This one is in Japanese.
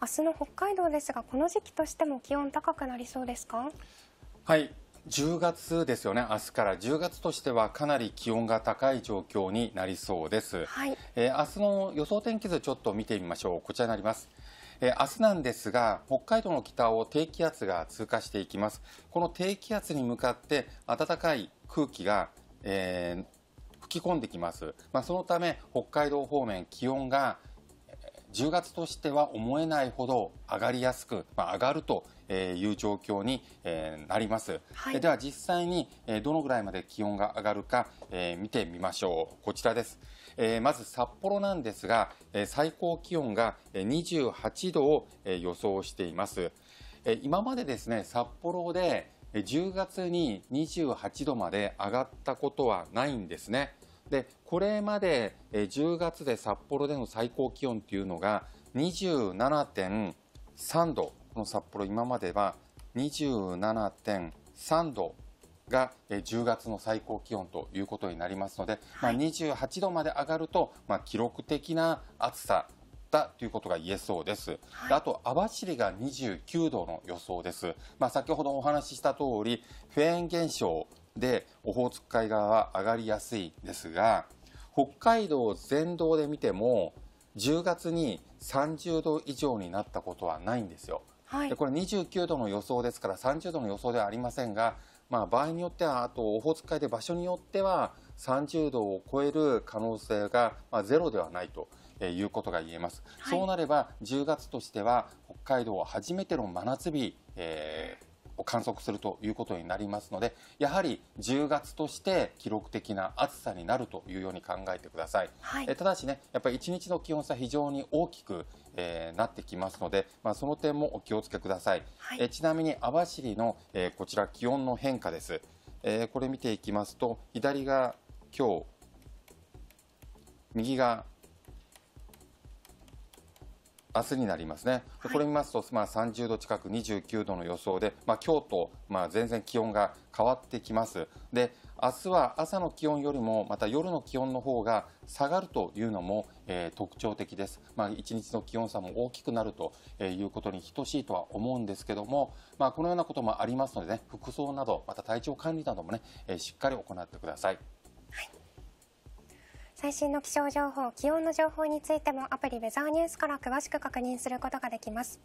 明日の北海道ですが、この時期としても気温高くなりそうですかはい、10月ですよね、明日から10月としてはかなり気温が高い状況になりそうです。はい、えー、明日の予想天気図ちょっと見てみましょう。こちらになります。えー、明日なんですが、北海道の北を低気圧が通過していきます。この低気圧に向かって暖かい空気が、えー、吹き込んできます。まあ、そのため北海道方面気温が10月としては思えないほど上がりやすく、まあ、上がるという状況になります。はい、では実際にどのぐらいまで気温が上がるか見てみましょう。こちらです。まず札幌なんですが、最高気温が28度を予想しています。今までですね、札幌で10月に28度まで上がったことはないんですね。で、これまで10月で札幌での最高気温っていうのが27.3度、この札幌今までは27.3度が10月の最高気温ということになりますので、まあ、28度まで上がると、まあ、記録的な暑さったということが言えそうです。はい、あと、網走が29度の予想です。まあ、先ほどお話しした通り、フェーン現象でオホーツク海側は上がりやすいですが、北海道全道で見ても、10月に30度以上になったことはないんですよ。はい、でこれ29度の予想ですから30度の予想ではありませんが、まあ、場合によってはあとオホーツク海で場所によっては30度を超える可能性が、まあ、ゼロではないとえいうことが言えます、はい、そうなれば10月としては北海道は初めての真夏日、えー観測するということになりますので、やはり10月として記録的な暑さになるというように考えてください。はい、えただしね、やっぱり1日の気温差非常に大きく、えー、なってきますので、まあ、その点もお気をつけください。はい、えちなみに網走の、えー、こちら気温の変化です。えー、これ見ていきますと、左が今日、右が明日になりますね。はい、これ見ますと、まあ、30度近く29度の予想で、まあ、今日と、まあ、全然気温が変わってきます。で、明日は朝の気温よりも、また夜の気温の方が下がるというのも、えー、特徴的です。まあ、一日の気温差も大きくなるということに等しいとは思うんですけども、まあ、このようなこともありますのでね、服装など、また体調管理などもね、えー、しっかり行ってください。最新の気象情報、気温の情報についてもアプリウェザーニュースから詳しく確認することができます。